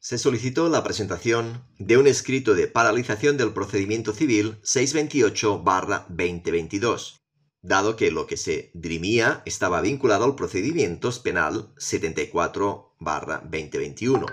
se solicitó la presentación de un escrito de paralización del procedimiento civil 628-2022, dado que lo que se dirimía estaba vinculado al procedimiento penal 74-2021.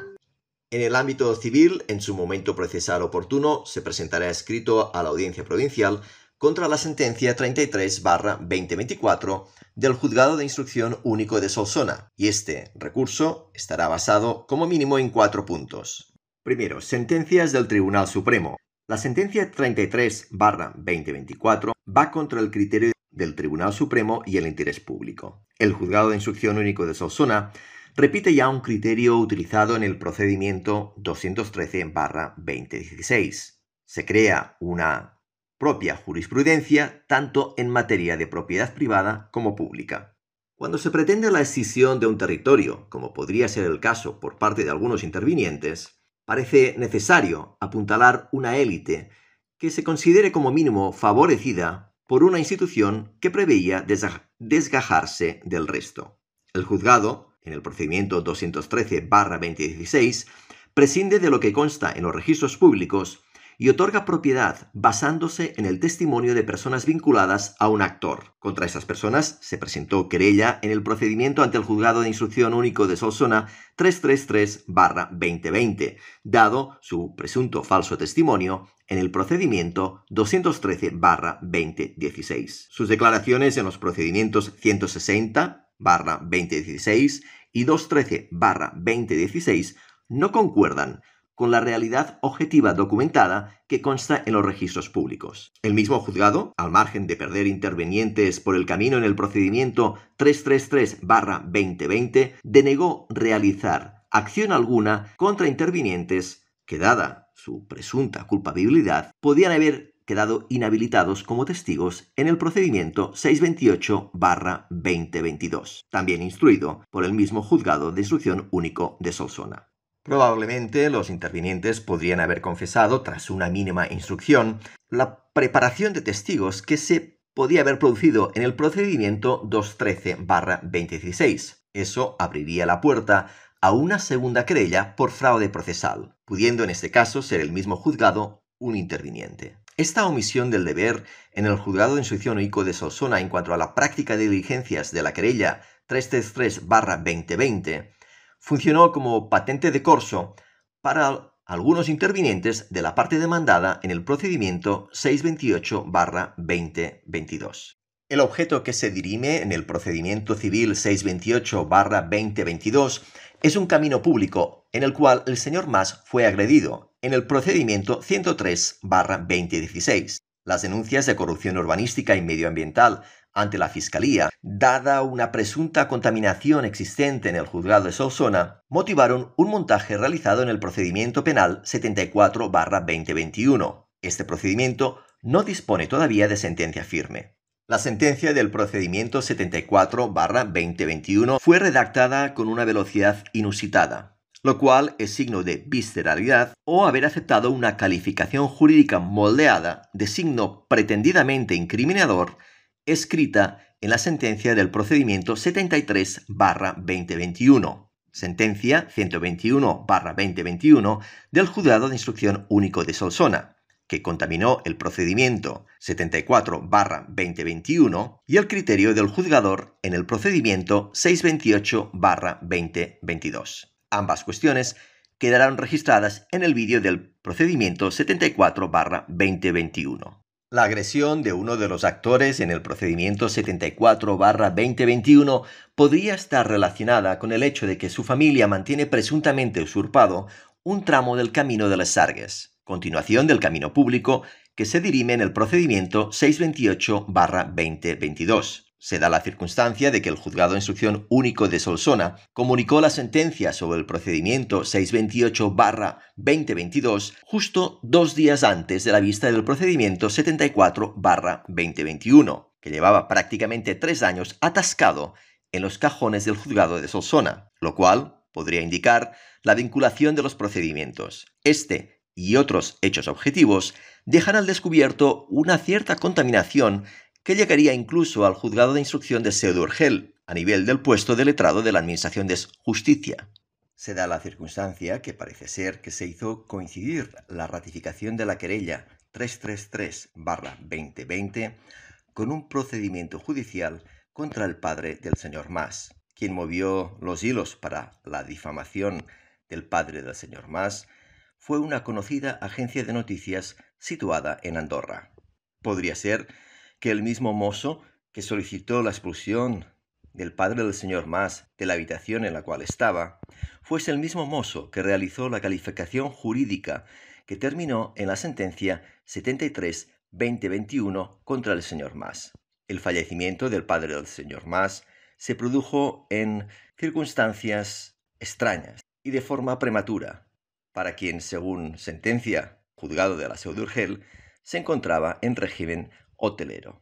En el ámbito civil, en su momento procesal oportuno, se presentará escrito a la audiencia provincial contra la sentencia 33-2024 del Juzgado de Instrucción Único de Solsona, y este recurso estará basado como mínimo en cuatro puntos. Primero, sentencias del Tribunal Supremo. La sentencia 33-2024 va contra el criterio del Tribunal Supremo y el interés público. El Juzgado de Instrucción Único de Solsona repite ya un criterio utilizado en el procedimiento 213-2016. Se crea una propia jurisprudencia tanto en materia de propiedad privada como pública. Cuando se pretende la escisión de un territorio, como podría ser el caso por parte de algunos intervinientes, parece necesario apuntalar una élite que se considere como mínimo favorecida por una institución que preveía desgajarse del resto. El juzgado, en el procedimiento 213-2016, prescinde de lo que consta en los registros públicos y otorga propiedad basándose en el testimonio de personas vinculadas a un actor. Contra estas personas se presentó querella en el procedimiento ante el Juzgado de Instrucción Único de Solsona 333-2020, dado su presunto falso testimonio en el procedimiento 213-2016. Sus declaraciones en los procedimientos 160 2016 y 213 2016 no concuerdan con la realidad objetiva documentada que consta en los registros públicos. El mismo juzgado, al margen de perder intervenientes por el camino en el procedimiento 333-2020, denegó realizar acción alguna contra intervinientes que, dada su presunta culpabilidad, podían haber quedado inhabilitados como testigos en el procedimiento 628-2022, también instruido por el mismo juzgado de instrucción único de Solsona. Probablemente los intervinientes podrían haber confesado, tras una mínima instrucción, la preparación de testigos que se podía haber producido en el procedimiento 213-2016. Eso abriría la puerta a una segunda querella por fraude procesal, pudiendo en este caso ser el mismo juzgado un interviniente. Esta omisión del deber en el juzgado de instrucción único de Solsona en cuanto a la práctica de diligencias de la querella 333-2020 funcionó como patente de corso para algunos intervinientes de la parte demandada en el procedimiento 628-2022. El objeto que se dirime en el procedimiento civil 628-2022 es un camino público en el cual el señor Mas fue agredido en el procedimiento 103-2016. Las denuncias de corrupción urbanística y medioambiental ante la Fiscalía, dada una presunta contaminación existente en el juzgado de Solsona, motivaron un montaje realizado en el procedimiento penal 74-2021. Este procedimiento no dispone todavía de sentencia firme. La sentencia del procedimiento 74-2021 fue redactada con una velocidad inusitada, lo cual es signo de visceralidad o haber aceptado una calificación jurídica moldeada de signo pretendidamente incriminador escrita en la sentencia del procedimiento 73-2021, sentencia 121-2021 del Juzgado de Instrucción Único de Solsona, que contaminó el procedimiento 74-2021 y el criterio del juzgador en el procedimiento 628-2022. Ambas cuestiones quedarán registradas en el vídeo del procedimiento 74-2021. La agresión de uno de los actores en el procedimiento 74-2021 podría estar relacionada con el hecho de que su familia mantiene presuntamente usurpado un tramo del Camino de las Sargues, continuación del camino público que se dirime en el procedimiento 628-2022 se da la circunstancia de que el Juzgado de Instrucción Único de Solsona comunicó la sentencia sobre el procedimiento 628-2022 justo dos días antes de la vista del procedimiento 74-2021, que llevaba prácticamente tres años atascado en los cajones del Juzgado de Solsona, lo cual podría indicar la vinculación de los procedimientos. Este y otros hechos objetivos dejan al descubierto una cierta contaminación que llegaría incluso al juzgado de instrucción de Seudurgel, a nivel del puesto de letrado de la Administración de Justicia. Se da la circunstancia que parece ser que se hizo coincidir la ratificación de la querella 333-2020 con un procedimiento judicial contra el padre del señor Mas, quien movió los hilos para la difamación del padre del señor Mas, fue una conocida agencia de noticias situada en Andorra. Podría ser el mismo mozo que solicitó la expulsión del padre del señor Mas de la habitación en la cual estaba, fuese el mismo mozo que realizó la calificación jurídica que terminó en la sentencia 73-2021 contra el señor Mas. El fallecimiento del padre del señor Mas se produjo en circunstancias extrañas y de forma prematura, para quien, según sentencia juzgado de la Seu se encontraba en régimen hotelero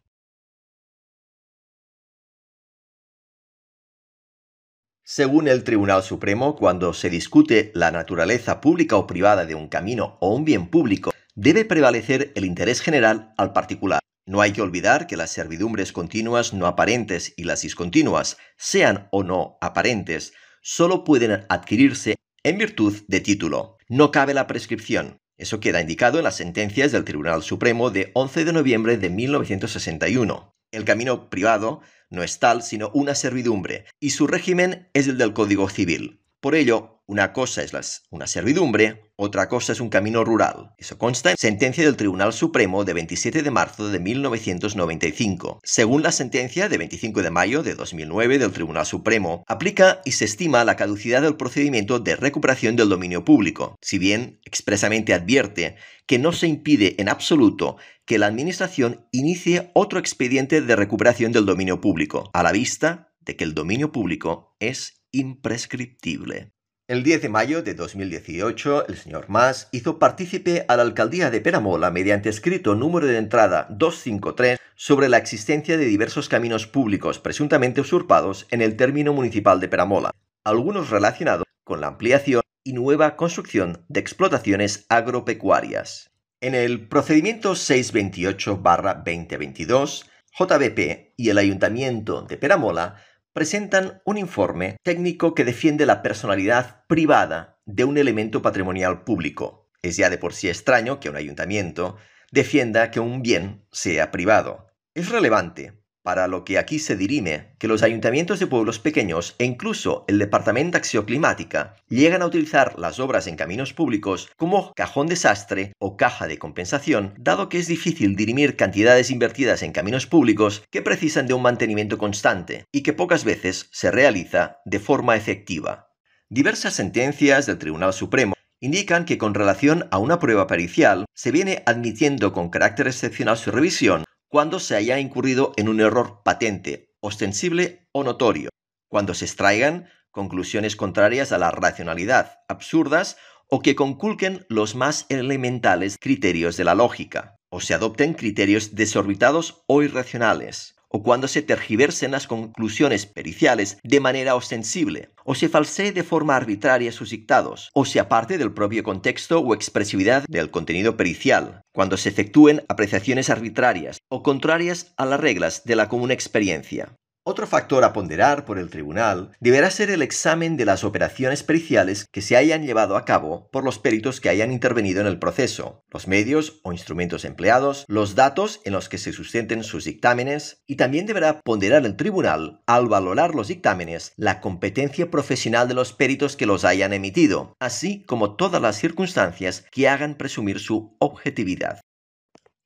Según el Tribunal Supremo, cuando se discute la naturaleza pública o privada de un camino o un bien público, debe prevalecer el interés general al particular. No hay que olvidar que las servidumbres continuas no aparentes y las discontinuas, sean o no aparentes, solo pueden adquirirse en virtud de título. No cabe la prescripción. Eso queda indicado en las sentencias del Tribunal Supremo de 11 de noviembre de 1961. El camino privado no es tal sino una servidumbre, y su régimen es el del Código Civil. Por ello, una cosa es las, una servidumbre, otra cosa es un camino rural. Eso consta en sentencia del Tribunal Supremo de 27 de marzo de 1995. Según la sentencia de 25 de mayo de 2009 del Tribunal Supremo, aplica y se estima la caducidad del procedimiento de recuperación del dominio público, si bien expresamente advierte que no se impide en absoluto que la Administración inicie otro expediente de recuperación del dominio público, a la vista de que el dominio público es imprescriptible. El 10 de mayo de 2018, el señor Mas hizo partícipe a la alcaldía de Peramola mediante escrito número de entrada 253 sobre la existencia de diversos caminos públicos presuntamente usurpados en el término municipal de Peramola, algunos relacionados con la ampliación y nueva construcción de explotaciones agropecuarias. En el procedimiento 628-2022, JBP y el Ayuntamiento de Peramola presentan un informe técnico que defiende la personalidad privada de un elemento patrimonial público. Es ya de por sí extraño que un ayuntamiento defienda que un bien sea privado. Es relevante para lo que aquí se dirime, que los ayuntamientos de pueblos pequeños e incluso el Departamento de llegan a utilizar las obras en caminos públicos como cajón desastre o caja de compensación, dado que es difícil dirimir cantidades invertidas en caminos públicos que precisan de un mantenimiento constante y que pocas veces se realiza de forma efectiva. Diversas sentencias del Tribunal Supremo indican que con relación a una prueba pericial se viene admitiendo con carácter excepcional su revisión cuando se haya incurrido en un error patente, ostensible o notorio, cuando se extraigan conclusiones contrarias a la racionalidad, absurdas o que conculquen los más elementales criterios de la lógica, o se adopten criterios desorbitados o irracionales, o cuando se tergiversen las conclusiones periciales de manera ostensible, o se falsee de forma arbitraria sus dictados, o se aparte del propio contexto o expresividad del contenido pericial, cuando se efectúen apreciaciones arbitrarias o contrarias a las reglas de la común experiencia. Otro factor a ponderar por el tribunal deberá ser el examen de las operaciones periciales que se hayan llevado a cabo por los peritos que hayan intervenido en el proceso, los medios o instrumentos empleados, los datos en los que se sustenten sus dictámenes y también deberá ponderar el tribunal al valorar los dictámenes la competencia profesional de los peritos que los hayan emitido, así como todas las circunstancias que hagan presumir su objetividad.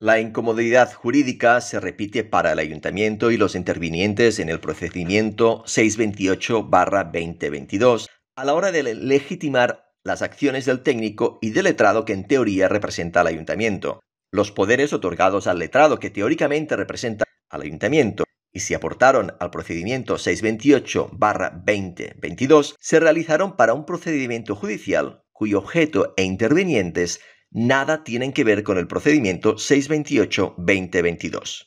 La incomodidad jurídica se repite para el ayuntamiento y los intervinientes en el procedimiento 628-2022 a la hora de legitimar las acciones del técnico y del letrado que en teoría representa al ayuntamiento, los poderes otorgados al letrado que teóricamente representa al ayuntamiento y si aportaron al procedimiento 628-2022, se realizaron para un procedimiento judicial cuyo objeto e intervinientes nada tienen que ver con el procedimiento 628-2022.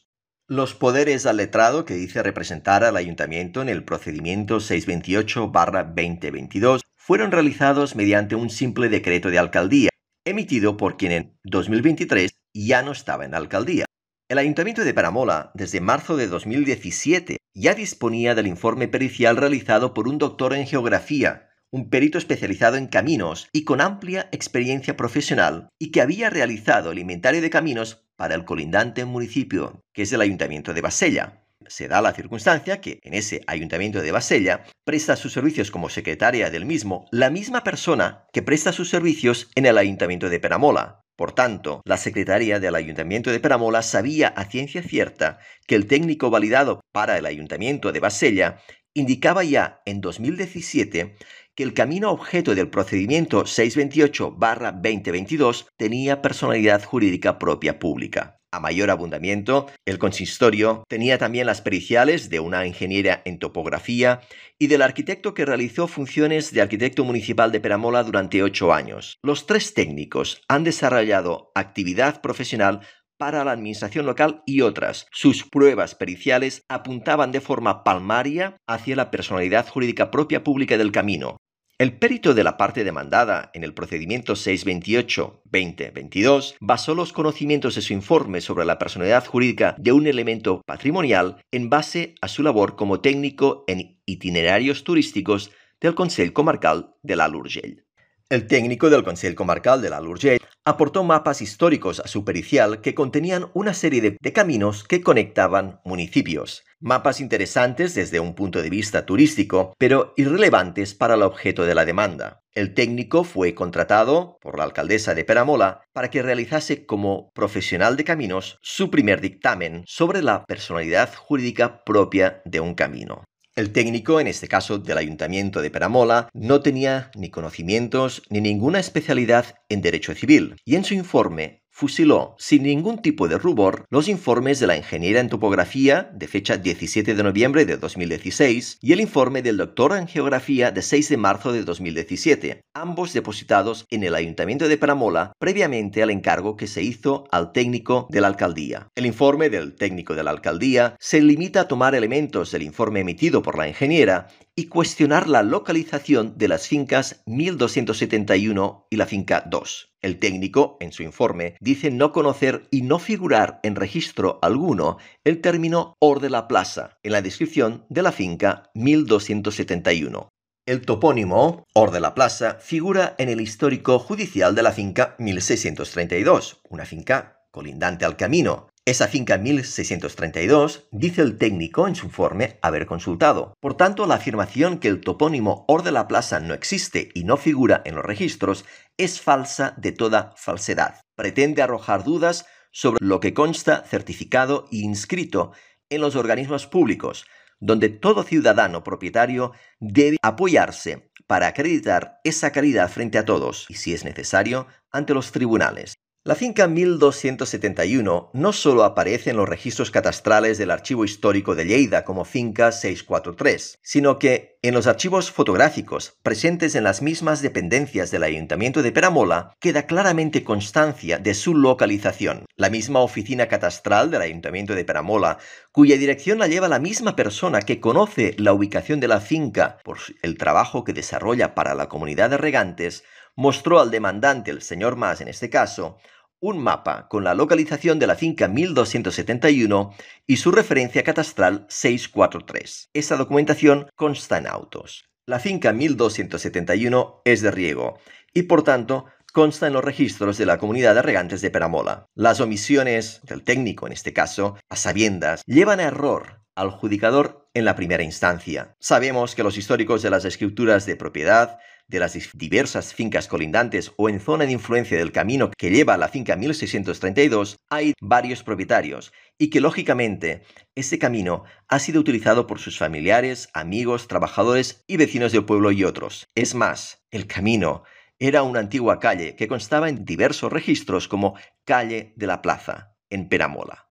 Los poderes al letrado que dice representar al ayuntamiento en el procedimiento 628-2022 fueron realizados mediante un simple decreto de alcaldía, emitido por quien en 2023 ya no estaba en alcaldía. El ayuntamiento de Paramola, desde marzo de 2017, ya disponía del informe pericial realizado por un doctor en geografía, un perito especializado en caminos y con amplia experiencia profesional, y que había realizado el inventario de caminos para el colindante municipio, que es el Ayuntamiento de Basella. Se da la circunstancia que en ese Ayuntamiento de Basella presta sus servicios como secretaria del mismo la misma persona que presta sus servicios en el Ayuntamiento de Peramola. Por tanto, la secretaria del Ayuntamiento de Peramola sabía a ciencia cierta que el técnico validado para el Ayuntamiento de Basella indicaba ya en 2017 que el camino objeto del procedimiento 628-2022 tenía personalidad jurídica propia pública. A mayor abundamiento, el consistorio tenía también las periciales de una ingeniera en topografía y del arquitecto que realizó funciones de arquitecto municipal de Peramola durante ocho años. Los tres técnicos han desarrollado actividad profesional para la administración local y otras. Sus pruebas periciales apuntaban de forma palmaria hacia la personalidad jurídica propia pública del camino. El perito de la parte demandada en el procedimiento 628-2022 basó los conocimientos de su informe sobre la personalidad jurídica de un elemento patrimonial en base a su labor como técnico en itinerarios turísticos del Consejo Comarcal de la Lurgell. El técnico del Consejo Comarcal de la Lurgell aportó mapas históricos a su pericial que contenían una serie de, caminos que conectaban municipios. Mapas interesantes desde un punto de vista turístico, pero irrelevantes para el objeto de la demanda. El técnico fue contratado por la alcaldesa de Peramola para que realizase como profesional de caminos su primer dictamen sobre la personalidad jurídica propia de un camino. El técnico, en este caso del Ayuntamiento de Peramola, no tenía ni conocimientos ni ninguna especialidad en Derecho Civil y en su informe fusiló sin ningún tipo de rubor los informes de la ingeniera en topografía de fecha 17 de noviembre de 2016 y el informe del doctor en geografía de 6 de marzo de 2017, ambos depositados en el ayuntamiento de Paramola previamente al encargo que se hizo al técnico de la alcaldía. El informe del técnico de la alcaldía se limita a tomar elementos del informe emitido por la ingeniera y cuestionar la localización de las fincas 1271 y la finca 2. El técnico, en su informe, dice no conocer y no figurar en registro alguno el término Or de la Plaza en la descripción de la finca 1271. El topónimo Or de la Plaza figura en el histórico judicial de la finca 1632, una finca colindante al camino, esa finca 1632 dice el técnico en su informe haber consultado. Por tanto, la afirmación que el topónimo Or de la Plaza no existe y no figura en los registros es falsa de toda falsedad. Pretende arrojar dudas sobre lo que consta certificado y e inscrito en los organismos públicos, donde todo ciudadano propietario debe apoyarse para acreditar esa calidad frente a todos y, si es necesario, ante los tribunales. La finca 1271 no solo aparece en los registros catastrales del Archivo Histórico de Lleida como finca 643, sino que en los archivos fotográficos presentes en las mismas dependencias del Ayuntamiento de Peramola queda claramente constancia de su localización. La misma oficina catastral del Ayuntamiento de Peramola, cuya dirección la lleva la misma persona que conoce la ubicación de la finca por el trabajo que desarrolla para la comunidad de regantes, mostró al demandante, el señor Mas en este caso, un mapa con la localización de la finca 1271 y su referencia catastral 643. Esta documentación consta en autos. La finca 1271 es de riego y por tanto consta en los registros de la comunidad de regantes de Peramola. Las omisiones del técnico en este caso, a sabiendas, llevan a error al judicador en la primera instancia. Sabemos que los históricos de las escrituras de propiedad de las diversas fincas colindantes o en zona de influencia del camino que lleva a la finca 1632, hay varios propietarios y que lógicamente ese camino ha sido utilizado por sus familiares, amigos, trabajadores y vecinos del pueblo y otros. Es más, el camino era una antigua calle que constaba en diversos registros como calle de la plaza, en Peramola.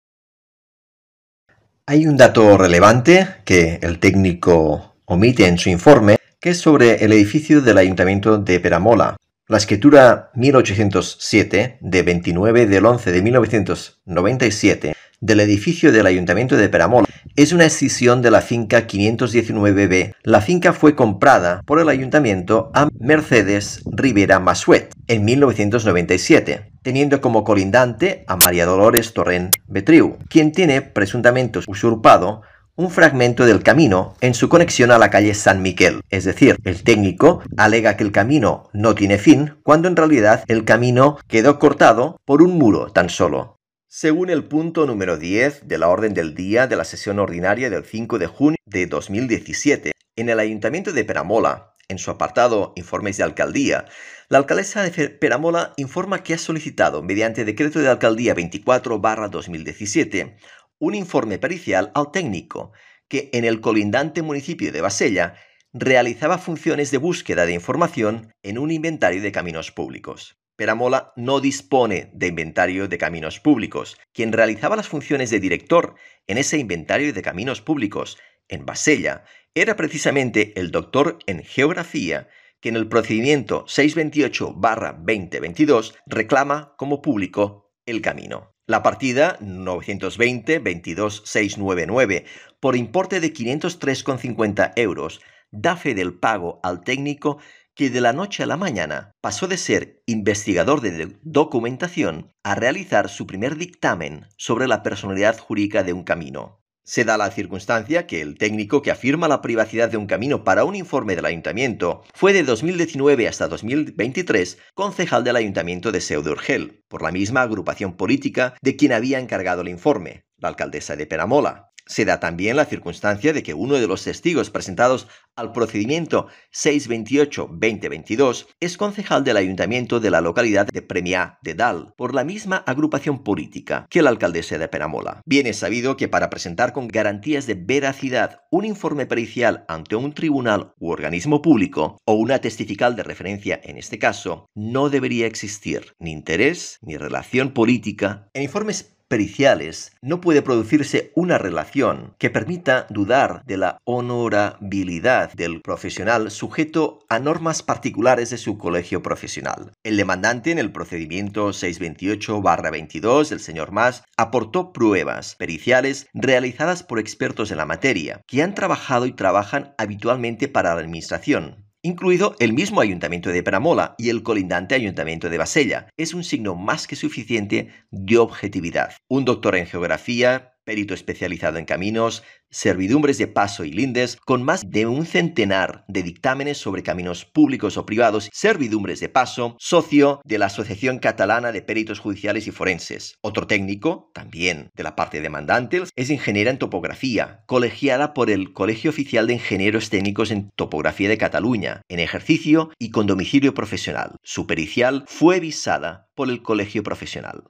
Hay un dato relevante que el técnico omite en su informe que es sobre el edificio del Ayuntamiento de Peramola. La escritura 1807, de 29 del 11 de 1997, del edificio del Ayuntamiento de Peramola es una escisión de la finca 519B. La finca fue comprada por el Ayuntamiento a Mercedes Rivera Masuet en 1997, teniendo como colindante a María Dolores Torrent Betriu, quien tiene presuntamente usurpado un fragmento del camino en su conexión a la calle San Miguel. Es decir, el técnico alega que el camino no tiene fin cuando en realidad el camino quedó cortado por un muro tan solo. Según el punto número 10 de la orden del día de la sesión ordinaria del 5 de junio de 2017, en el ayuntamiento de Peramola, en su apartado Informes de Alcaldía, la alcaldesa de Peramola informa que ha solicitado, mediante decreto de alcaldía 24-2017, un informe pericial al técnico, que en el colindante municipio de Basella realizaba funciones de búsqueda de información en un inventario de caminos públicos. Peramola no dispone de inventario de caminos públicos. Quien realizaba las funciones de director en ese inventario de caminos públicos en Basella era precisamente el doctor en geografía que en el procedimiento 628-2022 reclama como público el camino. La partida 920-22699 por importe de 503,50 euros da fe del pago al técnico que de la noche a la mañana pasó de ser investigador de documentación a realizar su primer dictamen sobre la personalidad jurídica de un camino se da la circunstancia que el técnico que afirma la privacidad de un camino para un informe del ayuntamiento fue de 2019 hasta 2023 concejal del ayuntamiento de Seu de Urgel, por la misma agrupación política de quien había encargado el informe, la alcaldesa de Peramola se da también la circunstancia de que uno de los testigos presentados al procedimiento 628-2022 es concejal del ayuntamiento de la localidad de Premia de Dal, por la misma agrupación política que el alcaldesa de Peramola. Bien es sabido que para presentar con garantías de veracidad un informe pericial ante un tribunal u organismo público, o una testifical de referencia en este caso, no debería existir ni interés ni relación política en informes periciales, no puede producirse una relación que permita dudar de la honorabilidad del profesional sujeto a normas particulares de su colegio profesional. El demandante en el procedimiento 628-22, el señor Mas, aportó pruebas periciales realizadas por expertos en la materia, que han trabajado y trabajan habitualmente para la Administración, incluido el mismo ayuntamiento de paramola y el colindante ayuntamiento de Basella. Es un signo más que suficiente de objetividad. Un doctor en geografía, perito especializado en caminos, servidumbres de paso y lindes, con más de un centenar de dictámenes sobre caminos públicos o privados, servidumbres de paso, socio de la Asociación Catalana de Peritos Judiciales y Forenses. Otro técnico, también de la parte demandante, es ingeniera en topografía, colegiada por el Colegio Oficial de Ingenieros Técnicos en Topografía de Cataluña, en ejercicio y con domicilio profesional. Su pericial fue visada por el Colegio Profesional.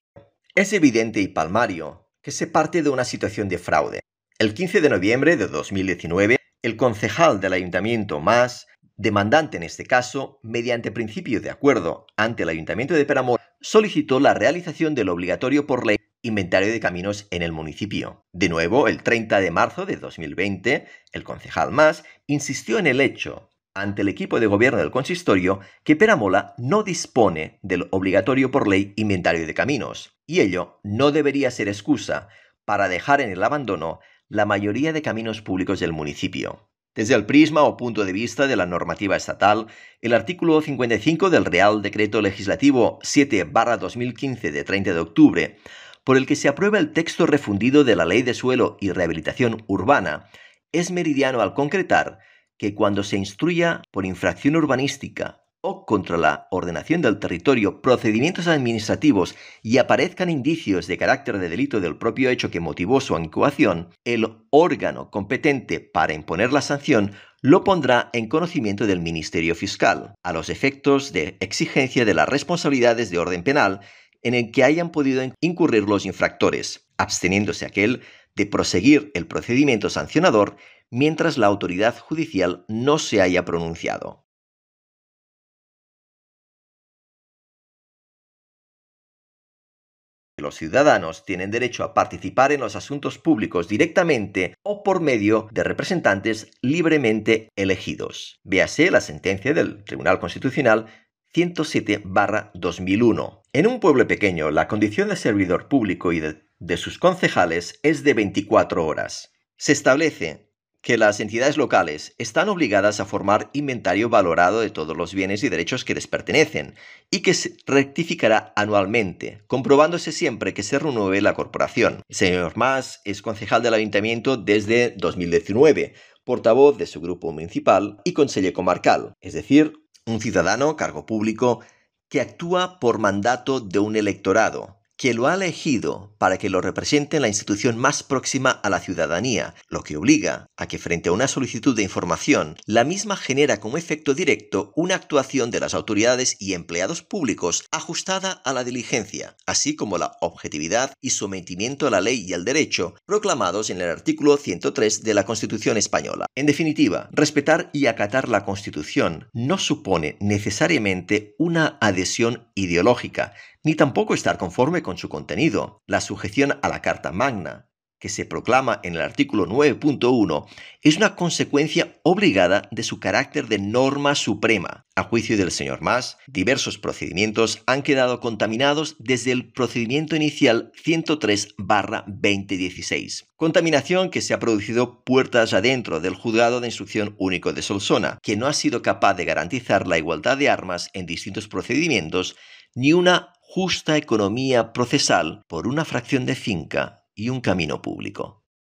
Es evidente y palmario que se parte de una situación de fraude. El 15 de noviembre de 2019, el concejal del ayuntamiento más, demandante en este caso, mediante principio de acuerdo ante el ayuntamiento de Peramor, solicitó la realización del obligatorio por ley inventario de caminos en el municipio. De nuevo, el 30 de marzo de 2020, el concejal más insistió en el hecho ante el equipo de gobierno del consistorio que Peramola no dispone del obligatorio por ley inventario de caminos, y ello no debería ser excusa para dejar en el abandono la mayoría de caminos públicos del municipio. Desde el prisma o punto de vista de la normativa estatal, el artículo 55 del Real Decreto Legislativo 7-2015 de 30 de octubre, por el que se aprueba el texto refundido de la Ley de Suelo y Rehabilitación Urbana, es meridiano al concretar que cuando se instruya por infracción urbanística o contra la ordenación del territorio procedimientos administrativos y aparezcan indicios de carácter de delito del propio hecho que motivó su incoación, el órgano competente para imponer la sanción lo pondrá en conocimiento del Ministerio Fiscal, a los efectos de exigencia de las responsabilidades de orden penal en el que hayan podido incurrir los infractores, absteniéndose aquel de proseguir el procedimiento sancionador mientras la autoridad judicial no se haya pronunciado. Los ciudadanos tienen derecho a participar en los asuntos públicos directamente o por medio de representantes libremente elegidos. Véase la sentencia del Tribunal Constitucional 107-2001. En un pueblo pequeño, la condición de servidor público y de, sus concejales es de 24 horas. Se establece que las entidades locales están obligadas a formar inventario valorado de todos los bienes y derechos que les pertenecen y que se rectificará anualmente, comprobándose siempre que se renueve la corporación. El señor Mas es concejal del ayuntamiento desde 2019, portavoz de su grupo municipal y conseller comarcal, es decir, un ciudadano, cargo público, que actúa por mandato de un electorado, que lo ha elegido para que lo represente en la institución más próxima a la ciudadanía, lo que obliga a que frente a una solicitud de información, la misma genera como efecto directo una actuación de las autoridades y empleados públicos ajustada a la diligencia, así como la objetividad y sometimiento a la ley y al derecho proclamados en el artículo 103 de la Constitución española. En definitiva, respetar y acatar la Constitución no supone necesariamente una adhesión ideológica, ni tampoco estar conforme con su contenido, la sujeción a la Carta Magna, que se proclama en el artículo 9.1, es una consecuencia obligada de su carácter de norma suprema. A juicio del señor Mas, diversos procedimientos han quedado contaminados desde el procedimiento inicial 103-2016. Contaminación que se ha producido puertas adentro del juzgado de instrucción único de Solsona, que no ha sido capaz de garantizar la igualdad de armas en distintos procedimientos ni una justa economía procesal por una fracción de finca y un camino público.